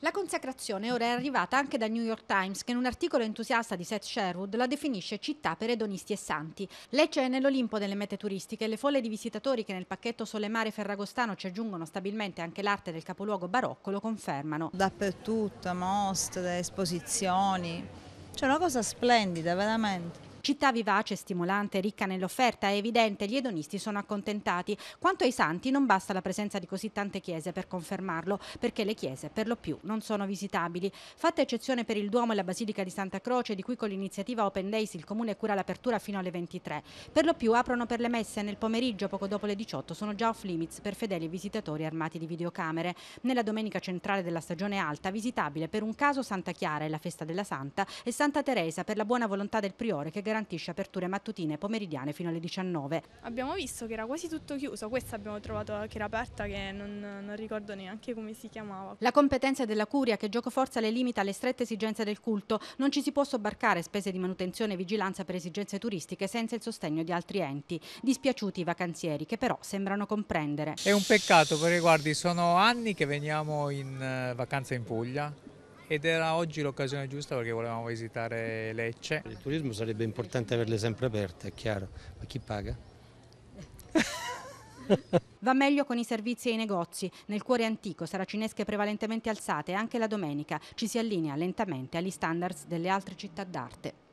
La consacrazione ora è arrivata anche dal New York Times, che in un articolo entusiasta di Seth Sherwood la definisce città per edonisti e santi. Lecce è nell'Olimpo delle mete turistiche, le folle di visitatori che nel pacchetto Sole Mare Ferragostano ci aggiungono stabilmente anche l'arte del capoluogo barocco lo confermano. Dappertutto, mostre, esposizioni, c'è una cosa splendida veramente. Città vivace, stimolante, ricca nell'offerta, è evidente, gli edonisti sono accontentati. Quanto ai santi non basta la presenza di così tante chiese per confermarlo, perché le chiese per lo più non sono visitabili. Fatta eccezione per il Duomo e la Basilica di Santa Croce, di cui con l'iniziativa Open Days il Comune cura l'apertura fino alle 23. Per lo più aprono per le messe nel pomeriggio, poco dopo le 18, sono già off limits per fedeli visitatori armati di videocamere. Nella domenica centrale della stagione alta, visitabile per un caso Santa Chiara e la festa della Santa e Santa Teresa per la buona volontà del priore che garantisce garantisce aperture mattutine e pomeridiane fino alle 19. Abbiamo visto che era quasi tutto chiuso, questa abbiamo trovato che era aperta che non, non ricordo neanche come si chiamava. La competenza della curia che gioco forza le limita alle strette esigenze del culto, non ci si può sobbarcare spese di manutenzione e vigilanza per esigenze turistiche senza il sostegno di altri enti. Dispiaciuti i vacanzieri che però sembrano comprendere. È un peccato perché guardi sono anni che veniamo in eh, vacanza in Puglia ed era oggi l'occasione giusta perché volevamo visitare Lecce. Il turismo sarebbe importante averle sempre aperte, è chiaro, ma chi paga? Va meglio con i servizi e i negozi. Nel cuore antico, saracinesche prevalentemente alzate anche la domenica, ci si allinea lentamente agli standards delle altre città d'arte.